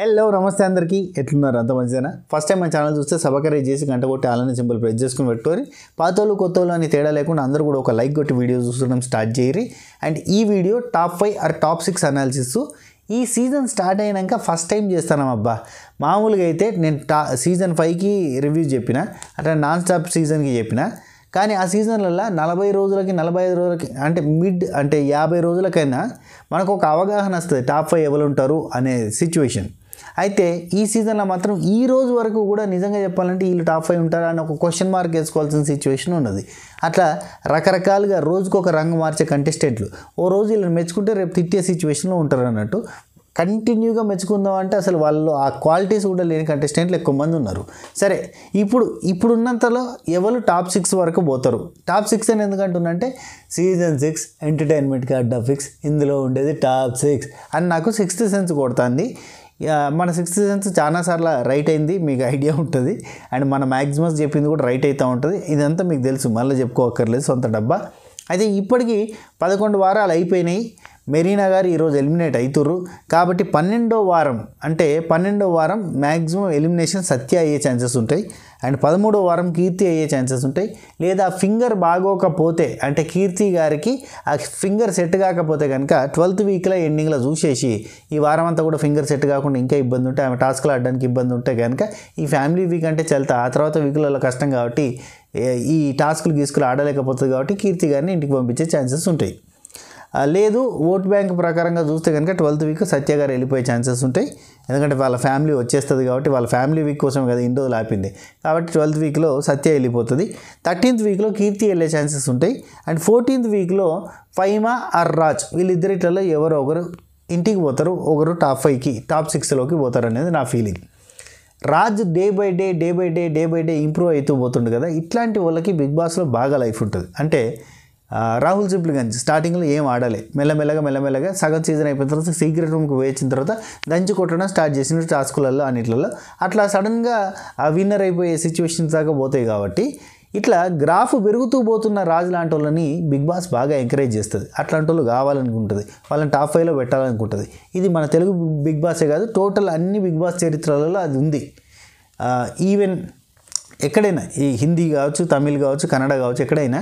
hello నమస్తే అందరికీ ఎట్లున్నారు అంత మంచిదేనా ఫస్ట్ టైం మన ఛానల్ చూస్తే సబకరీ చేసి గంట కొట్టి అలానే సింపుల్ ప్రెస్ చేసుకుని పెట్టుకోరి పాతలు కొత్తలు అని తేడా లేకుండా అందరూ కూడా ఒక లైక్ కొట్టి వీడియో చూసడం స్టార్ట్ చేయరి అండ్ ఈ video top five or top six analysis ఈ సీజన్ స్టార్ట్ అయినాక ఫస్ట్ టైం చేస్తానమ్మబ్బా మామూలుగా అయితే నేను టా సీజన్ ఫైవ్కి రివ్యూ చెప్పిన అంటే నాన్ స్టాప్ సీజన్కి చెప్పిన కానీ ఆ సీజన్లలో నలభై రోజులకి నలభై ఐదు రోజులకి అంటే మిడ్ అంటే యాభై రోజులకైనా మనకు ఒక అవగాహన వస్తుంది టాప్ ఫైవ్ ఎవరు ఉంటారు అనే సిచ్యువేషన్ అయితే ఈ సీజన్లో మాత్రం ఈ రోజు వరకు కూడా నిజంగా చెప్పాలంటే వీళ్ళు టాప్ ఫైవ్ ఉంటారా అని ఒక క్వశ్చన్ మార్క్ వేసుకోవాల్సిన సిచ్యువేషన్ ఉన్నది అట్లా రకరకాలుగా రోజుకు ఒక రంగు మార్చే కంటెస్టెంట్లు ఓ రోజు వీళ్ళని మెచ్చుకుంటే రేపు తిట్టే సిచ్యువేషన్లో ఉంటారు అన్నట్టు కంటిన్యూగా మెచ్చుకుందాం అంటే అసలు వాళ్ళు ఆ క్వాలిటీస్ కూడా లేని కంటెస్టెంట్లు ఎక్కువ మంది ఉన్నారు సరే ఇప్పుడు ఇప్పుడున్నంతలో ఎవరు టాప్ సిక్స్ వరకు పోతారు టాప్ సిక్స్ అని ఎందుకంటున్నంటే season six entertainment card fix ఇందులో ఉండేది టాప్ సిక్స్ అని నాకు సిక్స్త్ సెన్స్ కొడుతుంది మన సిక్స్త్ సెన్స్ చాలాసార్లు రైట్ అయింది మీకు ఐడియా ఉంటుంది అండ్ మన మ్యాక్సిమమ్స్ చెప్పింది కూడా రైట్ అవుతూ ఉంటుంది ఇదంతా మీకు తెలుసు మళ్ళీ చెప్పుకోకర్లేదు సొంత డబ్బా అయితే ఇప్పటికీ పదకొండు వారాలు అయిపోయినాయి మెరీనా గారు ఈరోజు ఎలిమినేట్ అవుతుర్రు కాబట్టి పన్నెండో వారం అంటే పన్నెండో వారం మ్యాక్సిమం ఎలిమినేషన్ సత్య అయ్యే ఛాన్సెస్ ఉంటాయి అండ్ పదమూడో వారం కీర్తి అయ్యే ఛాన్సెస్ ఉంటాయి లేదా ఫింగర్ బాగోకపోతే అంటే కీర్తి గారికి ఆ ఫింగర్ సెట్ కాకపోతే కనుక ట్వెల్త్ వీక్లో ఎండింగ్లో చూసేసి ఈ వారం అంతా కూడా ఫింగర్ సెట్ కాకుండా ఇంకా ఇబ్బంది ఉంటే ఆమె టాస్క్లు ఆడడానికి ఇబ్బంది ఉంటే కనుక ఈ ఫ్యామిలీ వీక్ అంటే చల్తా ఆ తర్వాత వీక్లలో కష్టం కాబట్టి ఈ టాస్కులు గీసుకులు ఆడలేకపోతుంది కాబట్టి కీర్తి గారిని ఇంటికి పంపించే ఛాన్సెస్ ఉంటాయి లేదు ఓట్ బ్యాంక్ ప్రకారంగా చూస్తే కనుక ట్వెల్త్ వీక్ సత్య గారు వెళ్ళిపోయే ఛాన్సెస్ ఉంటాయి ఎందుకంటే వాళ్ళ ఫ్యామిలీ వచ్చేస్తుంది కాబట్టి వాళ్ళ ఫ్యామిలీ వీక్ కోసం కదా ఇన్ని రోజులు ఆపింది కాబట్టి ట్వెల్త్ వీక్లో సత్య వెళ్ళిపోతుంది థర్టీన్త్ వీక్లో కీర్తి వెళ్ళే ఛాన్సెస్ ఉంటాయి అండ్ ఫోర్టీన్త్ వీక్లో ఫైమా ఆర్ రాజ్ వీళ్ళిద్దరిట్లలో ఎవరో ఒకరు ఇంటికి పోతారు ఒకరు టాప్ ఫైవ్కి టాప్ సిక్స్లోకి పోతారు అనేది నా feeling Raj day by day day by day day by day improve అవుతూ పోతుండు కదా ఇట్లాంటి వాళ్ళకి బిగ్ బాస్లో బాగా లైఫ్ ఉంటుంది అంటే రాహుల్ సిప్లు కానీ స్టార్టింగ్లో ఏం ఆడాలి మెల్లమెల్లగా మెల్లమెల్లగా సగం సీజన్ అయిపోయిన తర్వాత సీక్రెట్ రూమ్కి వేయించిన తర్వాత దంచి కొట్టడం స్టార్ట్ చేసిన టాస్కులలో అన్నిట్లలో అట్లా సడన్గా ఆ విన్నర్ అయిపోయే సిచ్యువేషన్స్ దాకా పోతాయి కాబట్టి ఇట్లా గ్రాఫ్ పెరుగుతూ పోతున్న రాజు లాంటి వాళ్ళని బిగ్ బాస్ బాగా ఎంకరేజ్ చేస్తుంది అట్లాంటి వాళ్ళు కావాలనుకుంటుంది వాళ్ళని టాప్ ఫైవ్లో పెట్టాలనుకుంటుంది ఇది మన తెలుగు బిగ్ బాసే కాదు టోటల్ అన్ని బిగ్ బాస్ చరిత్రలలో అది ఉంది ఈవెన్ ఎక్కడైనా ఈ హిందీ కావచ్చు తమిళ్ కావచ్చు కన్నడ కావచ్చు ఎక్కడైనా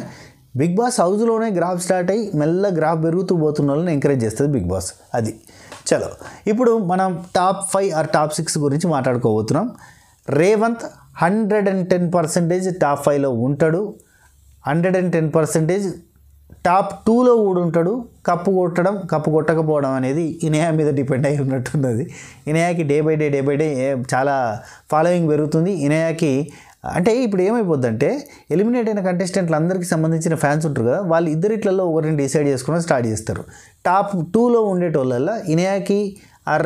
బిగ్ బాస్ హౌస్లోనే గ్రాఫ్ స్టార్ట్ అయ్యి మెల్ల గ్రాఫ్ పెరుగుతూ పోతున్న వాళ్ళని ఎంకరేజ్ చేస్తుంది బిగ్ బాస్ అది చలో ఇప్పుడు మనం top five or top six గురించి మాట్లాడుకోబోతున్నాం Revanth hundred and ten percentage top ఫైవ్లో ఉంటాడు hundred and ten percentage top టూలో కూడా ఉంటాడు కప్పు కొట్టడం కప్పు కొట్టకపోవడం అనేది ఇనయా మీద డిపెండ్ అయి ఉన్నట్టున్నది ఇనయాకి day by day day by day చాలా ఫాలోయింగ్ పెరుగుతుంది ఇనయాకి అంటే ఇప్పుడు ఏమైపోద్దంటే ఎలిమినేట్ అయిన కంటెస్టెంట్లు అందరికీ సంబంధించిన ఫ్యాన్స్ ఉంటారు కదా వాళ్ళు ఇద్దరిట్లలో ఒకరిని డిసైడ్ చేసుకుని స్టార్ట్ చేస్తారు టాప్ టూలో ఉండేటోళ్ళల్లో ఇనయాకి ఆర్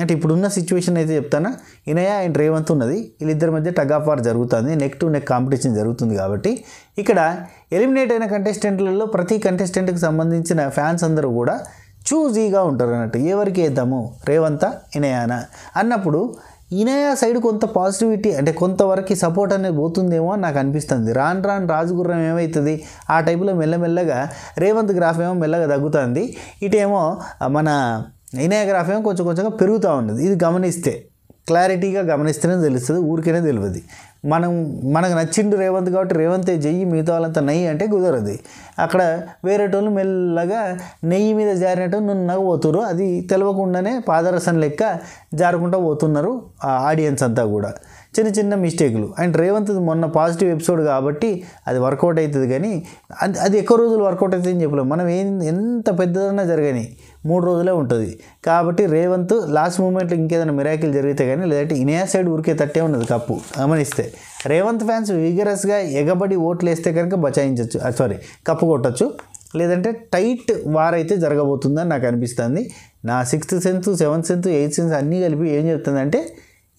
అంటే ఇప్పుడున్న సిచ్యువేషన్ అయితే చెప్తానా ఇనయా అండ్ రేవంత్ ఉన్నది వీళ్ళిద్దరి మధ్య టగ్ ఆఫ్ వార్ జరుగుతుంది నెక్ టు నెక్ కాంపిటీషన్ జరుగుతుంది కాబట్టి ఇక్కడ ఎలిమినేట్ అయిన కంటెస్టెంట్లలో ప్రతి కంటెస్టెంట్కి సంబంధించిన ఫ్యాన్స్ అందరూ కూడా చూజీగా ఉంటారు అన్నట్టు ఎవరికి వేద్దాము రేవంత ఇనయానా అన్నప్పుడు ఇనయ సైడ్ కొంత పాజిటివిటీ అంటే కొంతవరకు సపోర్ట్ అనేది పోతుందేమో అని నాకు అనిపిస్తుంది రాను రాను రాజుగుర్రం ఏమవుతుంది ఆ టైపులో మెల్లమెల్లగా రేవంత్ గ్రాఫ్ ఏమో మెల్లగా తగ్గుతుంది ఇటేమో మన ఇనయ గ్రాఫ్ ఏమో కొంచెం కొంచెంగా పెరుగుతూ ఉన్నది ఇది గమనిస్తే క్లారిటీగా గమనిస్తేనే తెలుస్తుంది ఊరికేనే తెలియదు మనం మనకు నచ్చిండు రేవంత్ కాబట్టి రేవంతే చెయ్యి మిగతా వాళ్ళంతా నెయ్యి అంటే కుదరదు అక్కడ వేరేటోళ్ళు మెల్లగా నెయ్యి మీద జారినట్టు నున్నగా పోతున్నారు అది తెలియకుండానే పాదరసం లెక్క జారకుండా పోతున్నారు ఆ ఆడియన్స్ అంతా కూడా చిన్న చిన్న మిస్టేక్లు అండ్ రేవంత్ మొన్న పాజిటివ్ ఎపిసోడ్ కాబట్టి అది వర్కౌట్ అవుతుంది కానీ అది అది ఎక్కువ రోజులు వర్కౌట్ అవుతుంది అని చెప్పలేము మనం ఏం ఎంత పెద్దదన్నా జరగని మూడు రోజులే ఉంటుంది కాబట్టి రేవంత్ లాస్ట్ మూమెంట్లో ఇంకేదైనా మిరాకిల్ జరిగితే కానీ లేదంటే ఇనియా సైడ్ ఊరికే తట్టే ఉన్నది కప్పు గమనిస్తే రేవంత్ ఫ్యాన్స్ విగరస్గా ఎగబడి ఓట్లు వేస్తే కనుక బచాయించవచ్చు సారీ కప్పు కొట్టచ్చు లేదంటే టైట్ వార్ అయితే జరగబోతుందని నాకు అనిపిస్తుంది నా sixth sense seventh sense eighth sense అన్నీ కలిపి ఏం చెప్తుందంటే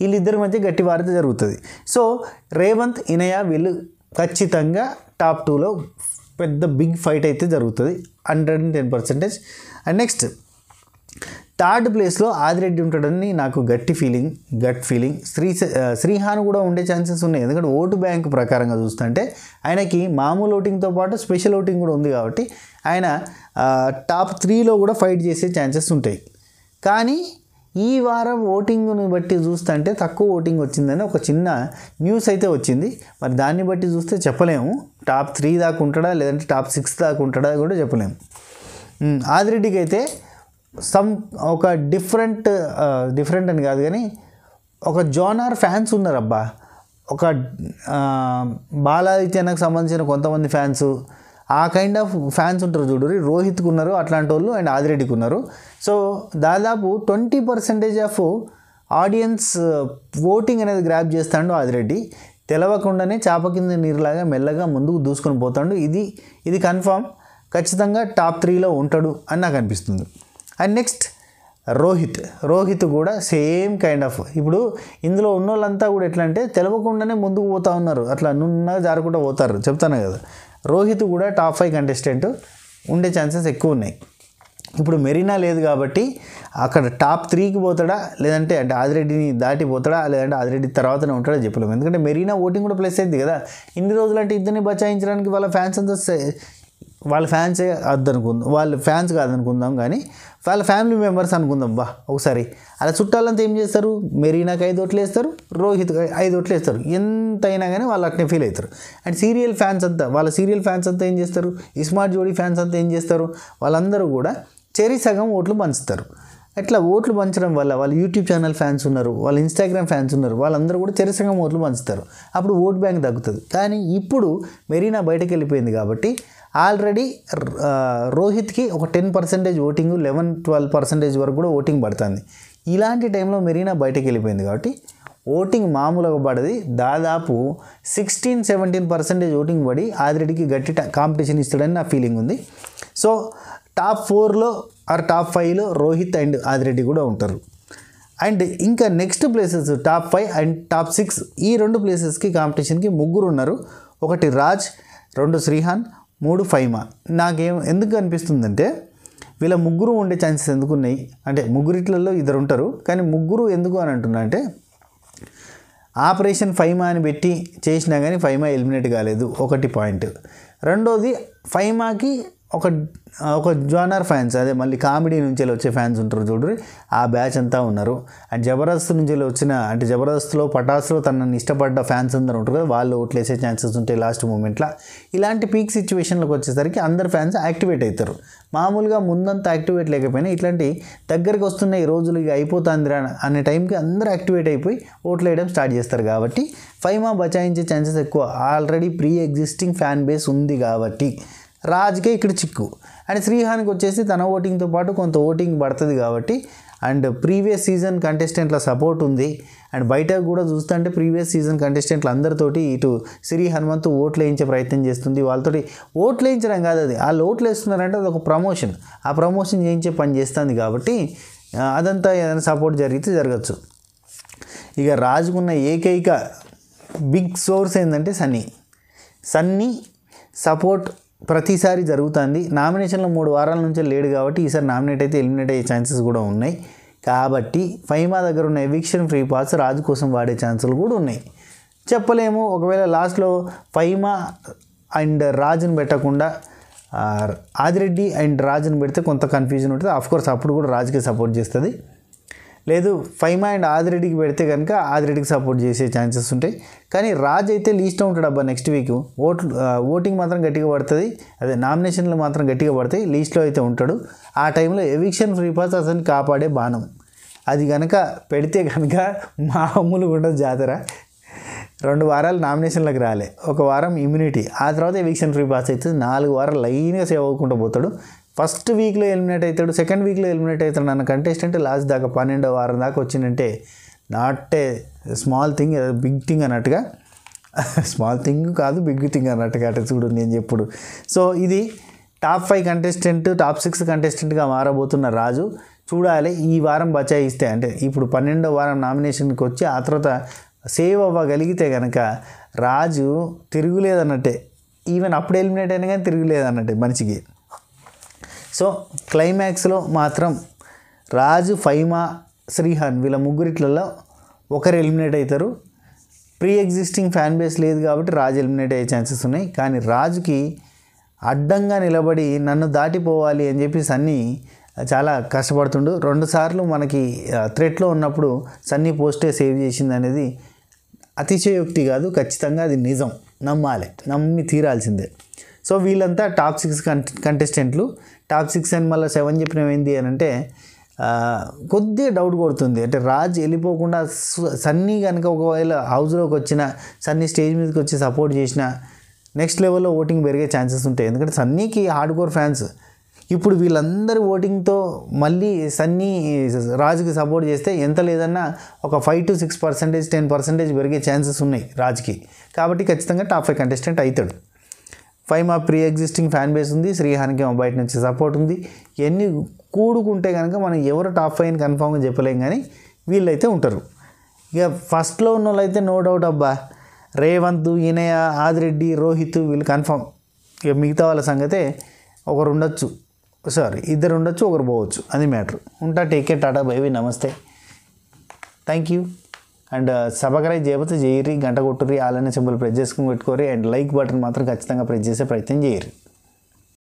వీళ్ళిద్దరి మధ్య గట్టి వార్త జరుగుతుంది సో రేవంత్ ఇనయ వీళ్ళు ఖచ్చితంగా టాప్ టూలో పెద్ద బిగ్ ఫైట్ అయితే జరుగుతుంది hundred and ten percentage and next third ప్లేస్లో ఆదిరెడ్డి ఉంటాడని నాకు గట్టి feeling gut feeling Sri Srihan కూడా ఉండే ఛాన్సెస్ ఉన్నాయి ఎందుకంటే ఓటు బ్యాంక్ ప్రకారంగా చూస్తుంటే ఆయనకి మామూలు ఓటింగ్తో పాటు స్పెషల్ ఓటింగ్ కూడా ఉంది కాబట్టి ఆయన టాప్ త్రీలో కూడా ఫైట్ చేసే ఛాన్సెస్ ఉంటాయి కానీ ఈ వారం ఓటింగ్ను బట్టి చూస్తే అంటే తక్కువ ఓటింగ్ వచ్చిందని ఒక చిన్న న్యూస్ అయితే వచ్చింది మరి దాన్ని బట్టి చూస్తే చెప్పలేము టాప్ త్రీ దాకా ఉంటాడా లేదంటే టాప్ సిక్స్ దాకా ఉంటాడా కూడా చెప్పలేము ఆదిరెడ్డికి అయితే సమ్ ఒక డిఫరెంట్ డిఫరెంట్ అని కాదు కానీ ఒక జోనార్ ఫ్యాన్స్ ఉన్నారబ్బా ఒక బాలాదిత్యనకు సంబంధించిన కొంతమంది ఫ్యాన్స్ ఆ కైండ్ ఆఫ్ ఫ్యాన్స్ ఉంటారు చూడరు రోహిత్కి ఉన్నారు అట్లాంటి వాళ్ళు అండ్ ఆదిరెడ్డికి ఉన్నారు సో దాదాపు twenty percentage of audience voting అనేది గ్రాప్ చేస్తాడు ఆదిరెడ్డి తెలవకుండానే చేప కింద నీరులాగా మెల్లగా ముందుకు దూసుకొని పోతాడు ఇది ఇది కన్ఫామ్ ఖచ్చితంగా టాప్ త్రీలో ఉంటాడు అని నాకు అనిపిస్తుంది అండ్ నెక్స్ట్ రోహిత్ రోహిత్ కూడా సేమ్ కైండ్ ఆఫ్ ఇప్పుడు ఇందులో ఉన్నోళ్ళంతా కూడా ఎట్లా అంటే తెలవకుండానే ముందుకు పోతా ఉన్నారు అట్లా నున్నగా జారకుండా పోతారు చెప్తాను కదా రోహిత్ కూడా టాప్ ఫైవ్ కంటెస్టెంట్ ఉండే ఛాన్సెస్ ఎక్కువ ఉన్నాయి ఇప్పుడు మెరీనా లేదు కాబట్టి అక్కడ టాప్ త్రీకి పోతాడా లేదంటే అంటే ఆదిరెడ్డిని దాటిపోతాడా లేదంటే ఆదిరెడ్డి తర్వాతనే ఉంటాడా చెప్పలేము ఎందుకంటే మెరీనా ఓటింగ్ కూడా ప్లస్ అయింది కదా ఇన్ని రోజులంటే ఇద్దరిని బచాయించడానికి వాళ్ళ ఫ్యాన్స్ అంతా వాళ్ళ ఫ్యాన్సే అద్దనుకుందాం వాళ్ళ ఫ్యాన్స్ కాదనుకుందాం కానీ వాళ్ళ ఫ్యామిలీ మెంబర్స్ అనుకుందాం బా ఒకసారి అలా చుట్టాలంతా ఏం చేస్తారు మెరీనాకి ఐదు ఓట్లు వేస్తారు రోహిత్కి ఐదు ఓట్లు వేస్తారు ఎంత అయినా కానీ వాళ్ళు అట్నే ఫీల్ అవుతారు అండ్ సీరియల్ ఫ్యాన్స్ అంతా వాళ్ళ సీరియల్ ఫ్యాన్స్ అంతా ఏం చేస్తారు ఇస్మార్ట్ జోడీ ఫ్యాన్స్ అంతా ఏం చేస్తారు వాళ్ళందరూ కూడా చెరి సగం ఓట్లు పంచుతారు అట్లా ఓట్లు పంచడం వల్ల వాళ్ళ యూట్యూబ్ ఛానల్ ఫ్యాన్స్ ఉన్నారు వాళ్ళ ఇన్స్టాగ్రామ్ ఫ్యాన్స్ ఉన్నారు వాళ్ళందరూ కూడా చెరిసంగం ఓట్లు పంచుతారు అప్పుడు ఓట్ బ్యాంక్ తగ్గుతుంది కానీ ఇప్పుడు మెరీనా బయటకు వెళ్ళిపోయింది కాబట్టి ఆల్రెడీ రోహిత్కి ఒక ten percentage voting eleven twelve percentage వరకు కూడా ఓటింగ్ పడుతుంది ఇలాంటి టైంలో మెరీనా బయటకు వెళ్ళిపోయింది కాబట్టి ఓటింగ్ మామూలుగా పడది దాదాపు సిక్స్టీన్ సెవెంటీన్ పర్సెంటేజ్ ఓటింగ్ పడి ఆదిరెడ్డికి గట్టి కాంపిటీషన్ ఇస్తాడని నా ఫీలింగ్ ఉంది సో టాప్ ఫోర్లో ఆర్ టాప్ ఫైవ్లో రోహిత్ అండ్ ఆదిరెడ్డి కూడా ఉంటారు అండ్ ఇంకా next places top five and top six ఈ రెండు ప్లేసెస్కి కాంపిటీషన్కి ముగ్గురు ఉన్నారు ఒకటి రాజ్ రెండు శ్రీహాన్ మూడు ఫైమా నాకేం ఎందుకు అనిపిస్తుందంటే వీళ్ళ ముగ్గురు ఉండే ఛాన్సెస్ ఎందుకు ఉన్నాయి అంటే ముగ్గురిట్లలో ఇద్దరు ఉంటారు కానీ ముగ్గురు ఎందుకు అని అంటున్నా అంటే ఆపరేషన్ ఫైమా అని పెట్టి చేసినా కానీ ఫైమా ఎలిమినేట్ కాలేదు ఒకటి పాయింట్ రెండోది ఫైమాకి ఒక ఒక జోనర్ ఫ్యాన్స్ అదే మళ్ళీ కామెడీ నుంచి వచ్చే ఫ్యాన్స్ ఉంటారు చూడరు ఆ బ్యాచ్ అంతా ఉన్నారు అండ్ జబర్దస్త్ నుంచి వచ్చిన అంటే జబర్దస్త్లో పటాస్లో తనని ఇష్టపడ్డ ఫ్యాన్స్ అందరు ఉంటారు కదా వాళ్ళు ఓట్లేసే ఛాన్సెస్ ఉంటాయి లాస్ట్ మూమెంట్లో ఇలాంటి పీక్ సిచ్యువేషన్లకు వచ్చేసరికి అందరు ఫ్యాన్స్ యాక్టివేట్ అవుతారు మామూలుగా ముందంతా యాక్టివేట్ లేకపోయినా ఇట్లాంటి దగ్గరికి వస్తున్న ఈ రోజులు ఇక అయిపోతుందిరా అనే టైంకి అందరూ యాక్టివేట్ అయిపోయి ఓట్లు వేయడం స్టార్ట్ చేస్తారు కాబట్టి ఫైమా బచాయించే ఛాన్సెస్ ఎక్కువ already pre existing fan base ఉంది కాబట్టి రాజ్కే ఇక్కడ చిక్కు అండ్ శ్రీహానికి వచ్చేసి తన ఓటింగ్తో పాటు కొంత ఓటింగ్ పడుతుంది కాబట్టి అండ్ ప్రీవియస్ సీజన్ కంటెస్టెంట్ల సపోర్ట్ ఉంది అండ్ బయట కూడా చూస్తుంటే ప్రీవియస్ సీజన్ కంటెస్టెంట్లు అందరితోటి ఇటు శ్రీ హనుమంతు ఓట్లు వేయించే ప్రయత్నం చేస్తుంది వాళ్ళతోటి ఓట్లు వేయించడం కాదు అది వాళ్ళు ఓట్లు వేస్తున్నారంటే అది ఒక ప్రమోషన్ ఆ ప్రమోషన్ చేయించే పని చేస్తుంది కాబట్టి అదంతా ఏదైనా సపోర్ట్ జరిగితే జరగచ్చు ఇక రాజుకున్న ఏకైక బిగ్ సోర్స్ ఏంటంటే సన్నీ సన్నీ సపోర్ట్ ప్రతిసారి జరుగుతుంది నామినేషన్లో మూడు వారాల నుంచే లేడు కాబట్టి ఈసారి నామినేట్ అయితే ఎలిమినేట్ అయ్యే ఛాన్సెస్ కూడా ఉన్నాయి కాబట్టి ఫైమా దగ్గర ఉన్న ఎవిక్షన్ ఫ్రీ పాస్ రాజు కోసం వాడే ఛాన్సులు కూడా ఉన్నాయి చెప్పలేము ఒకవేళ లాస్ట్లో ఫైమా అండ్ రాజుని పెట్టకుండా ఆదిరెడ్డి అండ్ రాజుని పెడితే కొంత కన్ఫ్యూజన్ ఉంటుంది కోర్స్ అప్పుడు కూడా రాజుకే సపోర్ట్ చేస్తుంది లేదు ఫైవ్ మైండ్ ఆదిరెడ్డికి పెడితే కనుక ఆదిరెడ్డికి సపోర్ట్ చేసే ఛాన్సెస్ ఉంటాయి కానీ రాజ్ అయితే లీస్ట్ ఉంటాడు అబ్బా నెక్స్ట్ వీక్ ఓట్లు ఓటింగ్ మాత్రం గట్టిగా పడుతుంది అదే నామినేషన్లు మాత్రం గట్టిగా పడతాయి లీస్ట్లో అయితే ఉంటాడు ఆ టైంలో ఎవిక్షన్ ఫ్రీ పాస్ అతను కాపాడే బాణం అది కనుక పెడితే కనుక మామూలు కూడా జాతర రెండు వారాలు నామినేషన్లకు రాలే ఒక వారం ఇమ్యూనిటీ ఆ తర్వాత ఎవిక్షన్ ఫ్రీ పాస్ అవుతుంది నాలుగు వారాలు లైన్గా సేవ్ అవ్వకుండా పోతాడు ఫస్ట్ వీక్లో ఎలిమినేట్ అవుతాడు సెకండ్ వీక్లో ఎలిమినేట్ అవుతాడు అన్న కంటెస్టెంట్ లాస్ట్ దాకా పన్నెండో వారం దాకా వచ్చిందంటే not a small thing big thing అన్నట్టుగా స్మాల్ థింగ్ కాదు బిగ్ థింగ్ అన్నట్టుగా అంటే చూడు నేను చెప్పుడు సో ఇది top five contestant top six కంటెస్టెంట్గా మారబోతున్న రాజు చూడాలి ఈ వారం బచాయిస్తే అంటే ఇప్పుడు పన్నెండో వారం నామినేషన్కి వచ్చి ఆ తర్వాత సేవ్ అవ్వగలిగితే కనుక రాజు తిరుగులేదన్నట్టే ఈవెన్ అప్పుడు ఎలిమినేట్ అయినా కానీ తిరుగులేదన్నట్టే మనిషికి సో క్లైమాక్స్లో మాత్రం రాజు ఫైమా శ్రీహాన్ వీళ్ళ ముగ్గురిట్లలో ఒకరు ఎలిమినేట్ అవుతారు ప్రీ ఎగ్జిస్టింగ్ ఫ్యాన్ బేస్ లేదు కాబట్టి రాజు ఎలిమినేట్ అయ్యే ఛాన్సెస్ ఉన్నాయి కానీ రాజుకి అడ్డంగా నిలబడి నన్ను దాటిపోవాలి అని చెప్పి సన్నీ చాలా కష్టపడుతుండు రెండుసార్లు మనకి థ్రెట్లో ఉన్నప్పుడు సన్నీ పోస్టే సేవ్ చేసింది అనేది అతిశయోక్తి కాదు ఖచ్చితంగా అది నిజం నమ్మాలి నమ్మి తీరాల్సిందే సో వీళ్ళంతా టాప్ సిక్స్ కంటెస్టెంట్లు టాప్ సిక్స్ అని మళ్ళీ సెవెన్ చెప్పినవి ఏంటి అని అంటే కొద్దిగా డౌట్ కొడుతుంది అంటే రాజ్ వెళ్ళిపోకుండా సన్నీ కనుక ఒకవేళ హౌస్లోకి వచ్చిన సన్నీ స్టేజ్ మీదకి వచ్చి సపోర్ట్ చేసిన నెక్స్ట్ లెవెల్లో ఓటింగ్ పెరిగే ఛాన్సెస్ ఉంటాయి ఎందుకంటే సన్నీకి హార్డ్ కోర్ ఫ్యాన్స్ ఇప్పుడు వీళ్ళందరి ఓటింగ్తో మళ్ళీ సన్నీ రాజుకి సపోర్ట్ చేస్తే ఎంత లేదన్నా ఒక five to six percentage ten percentage పెరిగే ఛాన్సెస్ ఉన్నాయి రాజుకి కాబట్టి ఖచ్చితంగా టాప్ ఫైవ్ కంటెస్టెంట్ అవుతాడు ఫైవ్ మా ప్రీ ఎగ్జిస్టింగ్ ఫ్యాన్ బేస్ ఉంది శ్రీహానికి మా బయట నుంచి సపోర్ట్ ఉంది ఇవన్నీ కూడుకుంటే కనుక మనం ఎవరు టాప్ ఫైవ్ అని కన్ఫామ్గా చెప్పలేం కానీ వీళ్ళైతే ఉంటారు ఇక ఫస్ట్లో ఉన్న వాళ్ళైతే నో డౌట్ అబ్బా రేవంత్ ఇనయ ఆదిరెడ్డి రోహిత్ వీళ్ళు కన్ఫామ్ ఇక మిగతా వాళ్ళ సంగతే ఒకరు ఉండొచ్చు సారీ ఇద్దరు ఉండొచ్చు ఒకరు పోవచ్చు అది మ్యాటర్ ఉంటా టేక్ కేర్ టాటా బైవి నమస్తే థ్యాంక్ యూ అండ్ సబకరైజ్ చేయబోతే చేయరి గంట కొట్టుర్రి ఆలైన సింబల్ ప్రెస్ చేసుకుని పెట్టుకోరి అండ్ లైక్ బటన్ మాత్రం ఖచ్చితంగా ప్రెస్ చేసే ప్రయత్నం చేయరు